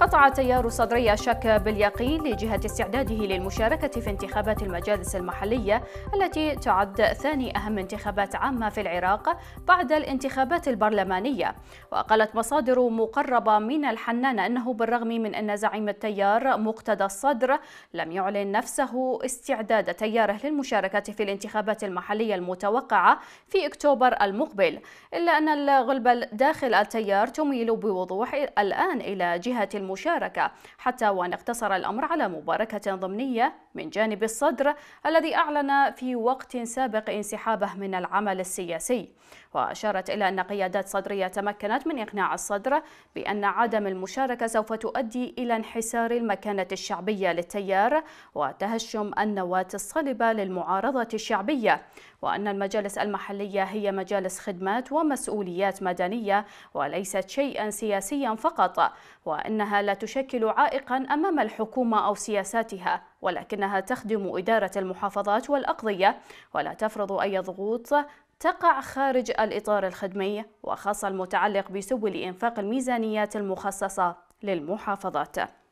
قطع تيار صدري شك باليقين لجهة استعداده للمشاركة في انتخابات المجالس المحلية التي تعد ثاني أهم انتخابات عامة في العراق بعد الانتخابات البرلمانية وقالت مصادر مقربة من الحنان أنه بالرغم من أن زعيم التيار مقتدى الصدر لم يعلن نفسه استعداد تياره للمشاركة في الانتخابات المحلية المتوقعة في أكتوبر المقبل إلا أن الغلبة داخل التيار تميل بوضوح الآن إلى جهة المشاركة حتى وأن اقتصر الأمر على مباركة ضمنية من جانب الصدر الذي أعلن في وقت سابق انسحابه من العمل السياسي وأشارت إلى أن قيادات صدرية تمكنت من إقناع الصدر بأن عدم المشاركة سوف تؤدي إلى انحسار المكانة الشعبية للتيار وتهشم النواة الصلبة للمعارضة الشعبية وأن المجالس المحلية هي مجالس خدمات ومسؤوليات مدنية وليست شيئا سياسيا فقط وأنها لا تشكل عائقا أمام الحكومة أو سياساتها ولكنها تخدم إدارة المحافظات والأقضية ولا تفرض أي ضغوط تقع خارج الإطار الخدمي وخاصة المتعلق بسبل إنفاق الميزانيات المخصصة للمحافظات